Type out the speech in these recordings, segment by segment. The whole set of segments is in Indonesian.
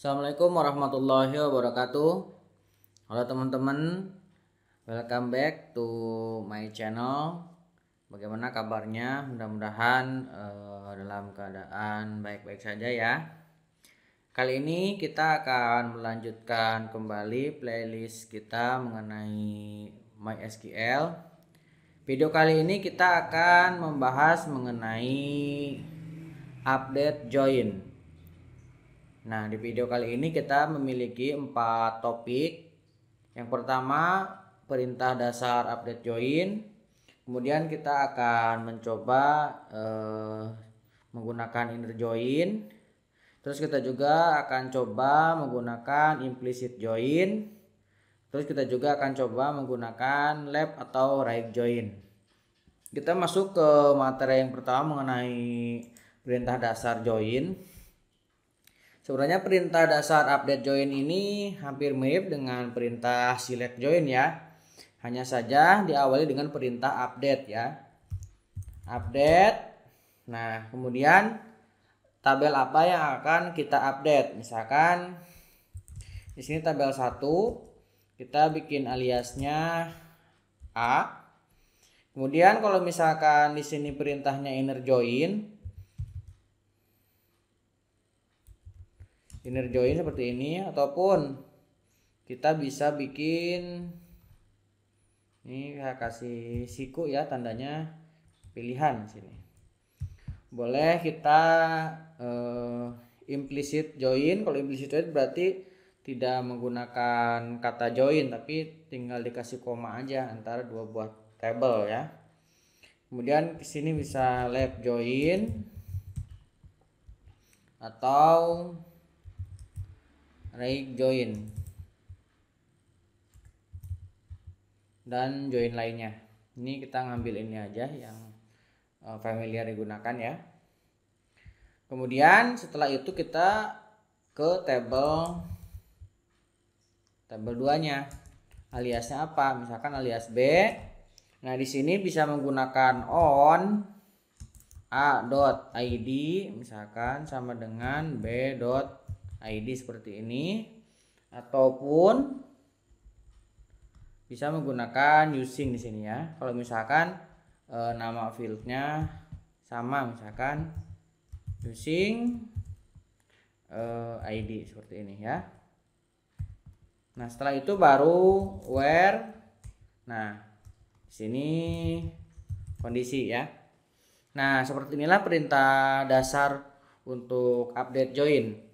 Assalamualaikum warahmatullahi wabarakatuh Halo teman-teman Welcome back to my channel Bagaimana kabarnya? Mudah-mudahan uh, dalam keadaan baik-baik saja ya Kali ini kita akan melanjutkan kembali playlist kita mengenai MySQL Video kali ini kita akan membahas mengenai update join Nah, di video kali ini kita memiliki empat topik. Yang pertama, perintah dasar update join. Kemudian kita akan mencoba eh, menggunakan inner join. Terus kita juga akan coba menggunakan implicit join. Terus kita juga akan coba menggunakan left atau right join. Kita masuk ke materi yang pertama mengenai perintah dasar join. Sebenarnya perintah dasar update join ini hampir mirip dengan perintah select join ya. Hanya saja diawali dengan perintah update ya. Update. Nah, kemudian tabel apa yang akan kita update? Misalkan di sini tabel 1 kita bikin aliasnya A. Kemudian kalau misalkan di sini perintahnya inner join, inner join seperti ini ataupun kita bisa bikin ini saya kasih siku ya tandanya pilihan sini boleh kita uh, implicit join kalau implicit join berarti tidak menggunakan kata join tapi tinggal dikasih koma aja antara dua buah table ya kemudian sini bisa left join atau Raik join dan join lainnya ini kita ngambil ini aja yang eh, familiar digunakan ya kemudian setelah itu kita ke table table duanya aliasnya apa misalkan alias B nah di sini bisa menggunakan on a.id misalkan sama dengan b. ID seperti ini ataupun bisa menggunakan using di sini ya. Kalau misalkan e, nama fieldnya sama misalkan using e, eh, ID seperti ini ya. Nah setelah itu baru where. Nah sini kondisi ya. Nah seperti inilah perintah dasar untuk update join.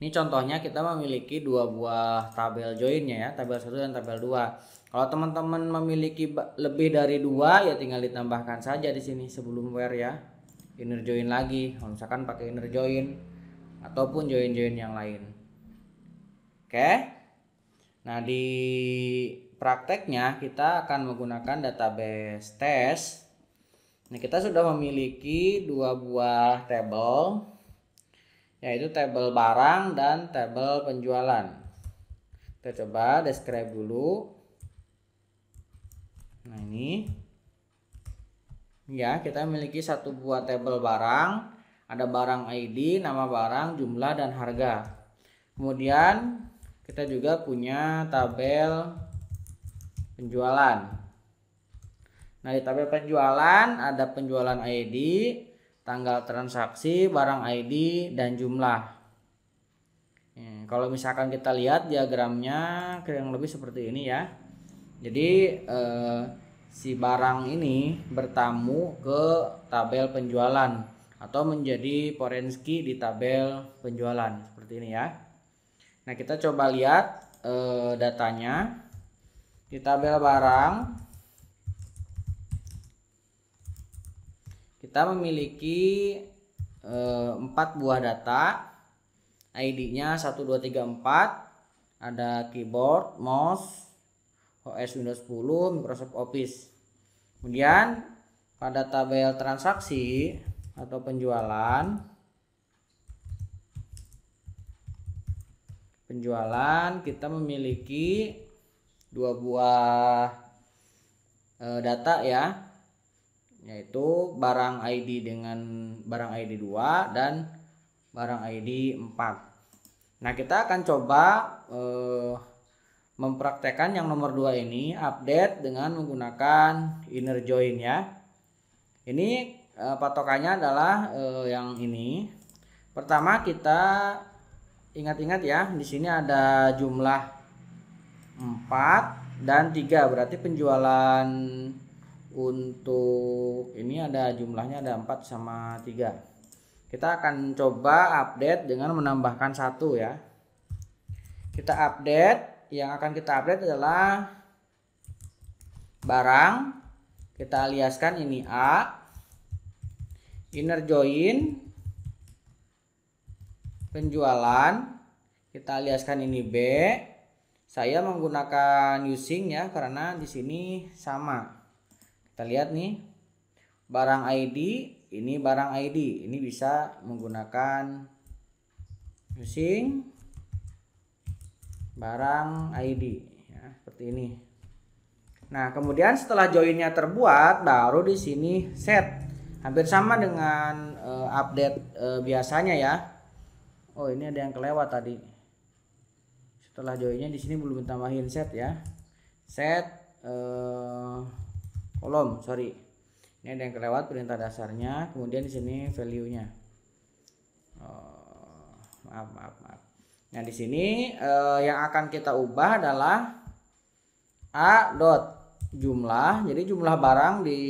Ini contohnya kita memiliki dua buah tabel joinnya ya, tabel 1 dan tabel 2. Kalau teman-teman memiliki lebih dari dua ya tinggal ditambahkan saja di sini sebelum where ya. Inner join lagi, kalau misalkan pakai inner join ataupun join-join yang lain. Oke. Nah, di prakteknya kita akan menggunakan database test. Nah, kita sudah memiliki dua buah table yaitu tabel barang dan tabel penjualan. Kita coba describe dulu. Nah, ini ya, kita memiliki satu buah tabel barang, ada barang ID, nama barang, jumlah dan harga. Kemudian kita juga punya tabel penjualan. Nah, di tabel penjualan ada penjualan ID, tanggal transaksi, barang ID, dan jumlah. kalau misalkan kita lihat diagramnya kurang lebih seperti ini ya. Jadi eh, si barang ini bertamu ke tabel penjualan atau menjadi forensik di tabel penjualan seperti ini ya. Nah, kita coba lihat eh, datanya. Di tabel barang kita memiliki eh, empat buah data ID-nya 1234 ada keyboard, mouse, OS Windows 10, Microsoft Office. Kemudian pada tabel transaksi atau penjualan penjualan kita memiliki dua buah eh, data ya yaitu barang ID dengan barang ID 2 dan barang ID 4 nah kita akan coba eh, mempraktekkan yang nomor 2 ini update dengan menggunakan inner join ya ini eh, patokannya adalah eh, yang ini pertama kita ingat-ingat ya di sini ada jumlah 4 dan 3 berarti penjualan untuk ini ada jumlahnya ada 4 sama 3 kita akan coba update dengan menambahkan satu ya kita update yang akan kita update adalah barang kita aliaskan ini A inner join penjualan kita aliaskan ini B saya menggunakan using ya karena di sini sama kita lihat nih barang ID, ini barang ID. Ini bisa menggunakan using barang ID ya, seperti ini. Nah, kemudian setelah joinnya terbuat baru di sini set. Hampir sama dengan uh, update uh, biasanya ya. Oh, ini ada yang kelewat tadi. Setelah joinnya di sini belum ditambahin set ya. Set uh, kolom sorry ini ada yang kelewat perintah dasarnya kemudian di sini value nya oh, maaf maaf maaf nah di sini eh, yang akan kita ubah adalah a dot jumlah jadi jumlah barang di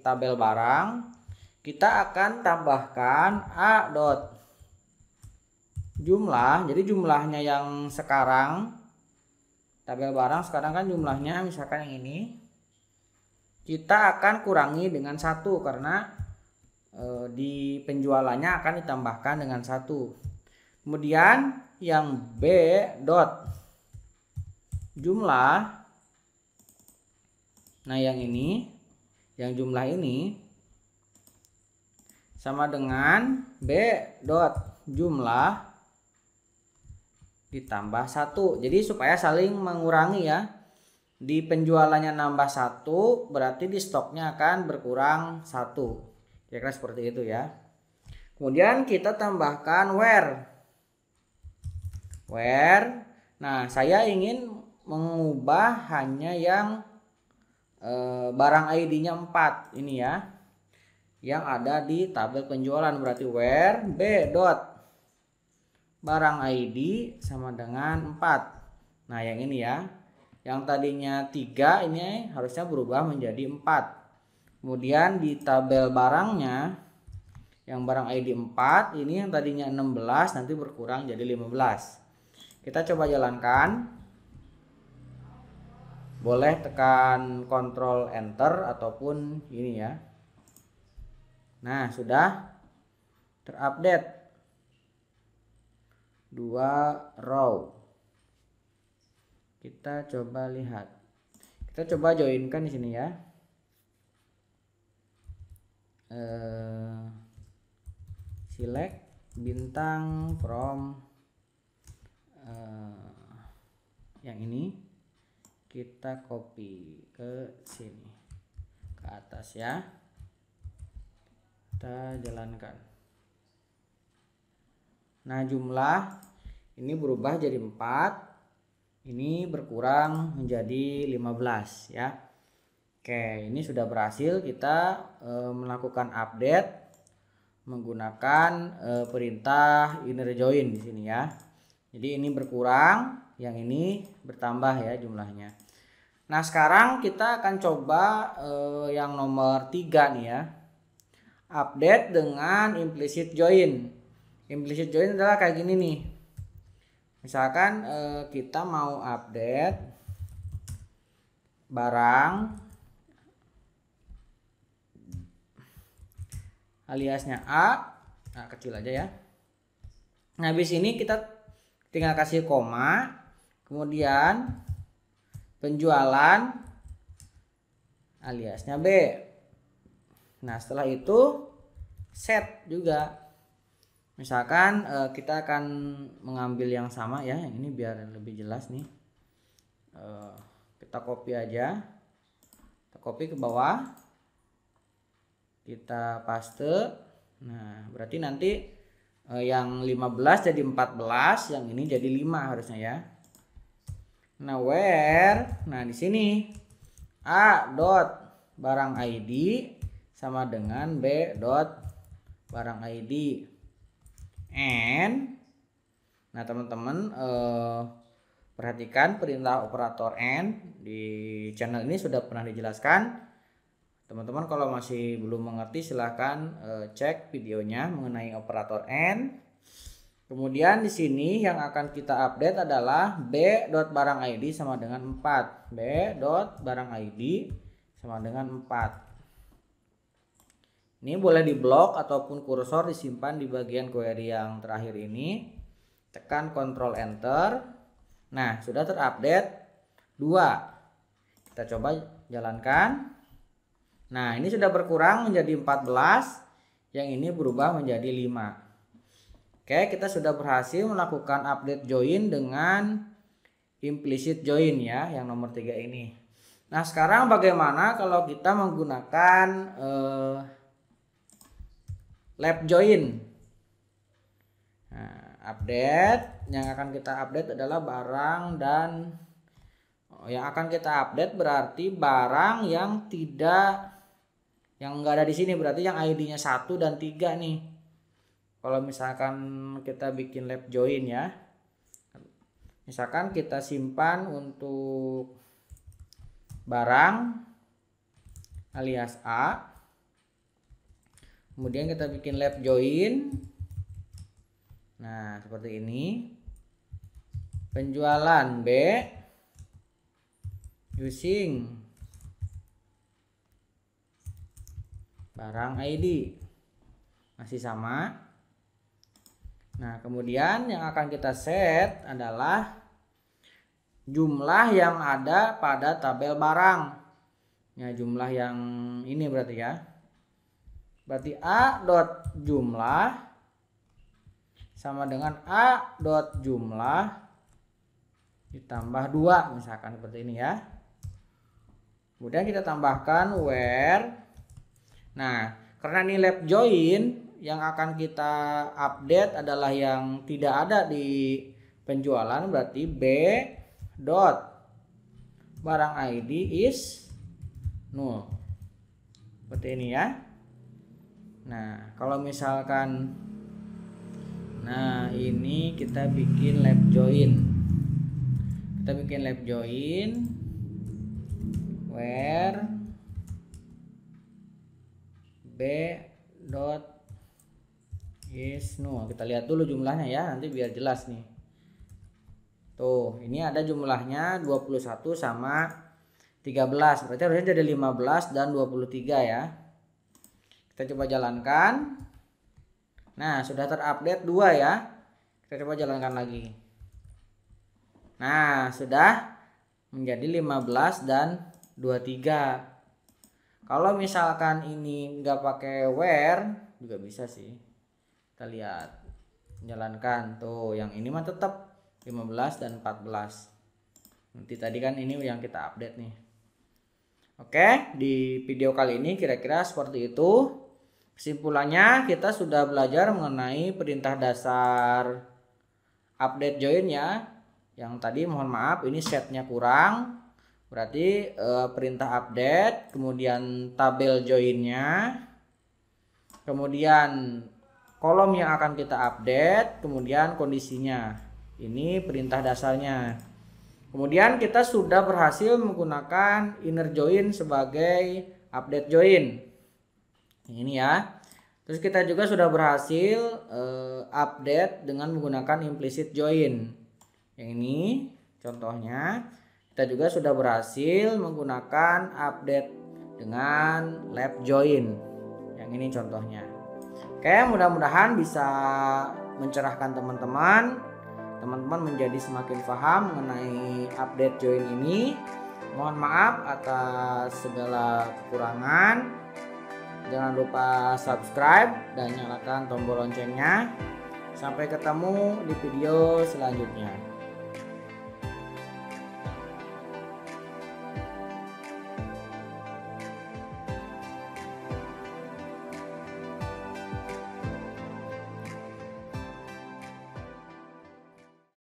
tabel barang kita akan tambahkan a dot jumlah jadi jumlahnya yang sekarang tabel barang sekarang kan jumlahnya misalkan yang ini kita akan kurangi dengan satu karena e, di penjualannya akan ditambahkan dengan satu kemudian yang B dot jumlah nah yang ini yang jumlah ini sama dengan B dot jumlah ditambah satu jadi supaya saling mengurangi ya di penjualannya nambah satu berarti di stoknya akan berkurang satu kira-kira seperti itu ya kemudian kita tambahkan where where nah saya ingin mengubah hanya yang e, barang ID-nya 4 ini ya yang ada di tabel penjualan berarti where b dot barang ID sama dengan 4 nah yang ini ya yang tadinya tiga ini harusnya berubah menjadi empat kemudian di tabel barangnya yang barang ID 4 ini yang tadinya 16 nanti berkurang jadi 15 kita coba jalankan boleh tekan Ctrl enter ataupun ini ya nah sudah terupdate dua row kita coba lihat kita coba joinkan di sini ya uh, select bintang from uh, yang ini kita copy ke sini ke atas ya kita jalankan nah jumlah ini berubah jadi 4 ini berkurang menjadi 15 ya. Oke, ini sudah berhasil kita e, melakukan update menggunakan e, perintah inner join di sini ya. Jadi ini berkurang, yang ini bertambah ya jumlahnya. Nah, sekarang kita akan coba e, yang nomor tiga nih ya. Update dengan implicit join. Implicit join adalah kayak gini nih misalkan eh, kita mau update barang aliasnya A nah kecil aja ya nah habis ini kita tinggal kasih koma kemudian penjualan aliasnya B nah setelah itu set juga Misalkan uh, kita akan mengambil yang sama ya, yang ini biar lebih jelas nih. Uh, kita copy aja, kita copy ke bawah, kita paste. Nah, berarti nanti uh, yang 15 jadi 14, yang ini jadi 5 harusnya ya. Nah, where? Nah, di sini a dot barang ID sama dengan b dot barang ID n, nah teman-teman eh, perhatikan perintah operator n di channel ini sudah pernah dijelaskan teman-teman kalau masih belum mengerti silahkan eh, cek videonya mengenai operator n kemudian di sini yang akan kita update adalah b barang id sama dengan 4 b barang id sama dengan 4 ini boleh di blok ataupun kursor disimpan di bagian query yang terakhir ini. Tekan Ctrl Enter. Nah, sudah terupdate 2. Kita coba jalankan. Nah, ini sudah berkurang menjadi 14, yang ini berubah menjadi 5. Oke, kita sudah berhasil melakukan update join dengan implicit join ya, yang nomor 3 ini. Nah, sekarang bagaimana kalau kita menggunakan eh, lab join. Nah, update yang akan kita update adalah barang dan oh, yang akan kita update berarti barang yang tidak yang enggak ada di sini berarti yang ID-nya 1 dan 3 nih. Kalau misalkan kita bikin lab join ya. Misalkan kita simpan untuk barang alias A kemudian kita bikin lab join nah seperti ini penjualan B using barang ID masih sama nah kemudian yang akan kita set adalah jumlah yang ada pada tabel barang ya jumlah yang ini berarti ya Berarti A dot jumlah sama dengan A dot jumlah ditambah 2 misalkan seperti ini ya. Kemudian kita tambahkan where. Nah, karena ini lab join yang akan kita update adalah yang tidak ada di penjualan berarti B dot barang ID is nol. Seperti ini ya. Nah, kalau misalkan Nah, ini kita bikin lab join. Kita bikin lab join where b dot is no Kita lihat dulu jumlahnya ya, nanti biar jelas nih. Tuh, ini ada jumlahnya 21 sama 13. Berarti harusnya jadi 15 dan 23 ya. Kita coba jalankan. Nah, sudah terupdate dua ya. Kita coba jalankan lagi. Nah, sudah menjadi 15 dan 23. Kalau misalkan ini nggak pakai wear juga bisa sih. Kita lihat. Jalankan tuh, yang ini mah tetap 15 dan 14. Nanti tadi kan ini yang kita update nih. Oke, di video kali ini kira-kira seperti itu. Kesimpulannya kita sudah belajar mengenai perintah dasar update join ya. Yang tadi mohon maaf ini setnya kurang. Berarti e, perintah update, kemudian tabel joinnya, kemudian kolom yang akan kita update, kemudian kondisinya. Ini perintah dasarnya. Kemudian kita sudah berhasil menggunakan inner join sebagai update join ini ya terus kita juga sudah berhasil uh, update dengan menggunakan implicit join yang ini contohnya kita juga sudah berhasil menggunakan update dengan lab join yang ini contohnya oke mudah-mudahan bisa mencerahkan teman-teman teman-teman menjadi semakin paham mengenai update join ini mohon maaf atas segala kekurangan Jangan lupa subscribe dan nyalakan tombol loncengnya. Sampai ketemu di video selanjutnya.